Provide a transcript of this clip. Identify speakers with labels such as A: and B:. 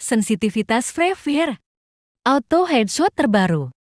A: Sensitivitas Frevier. Auto headshot terbaru.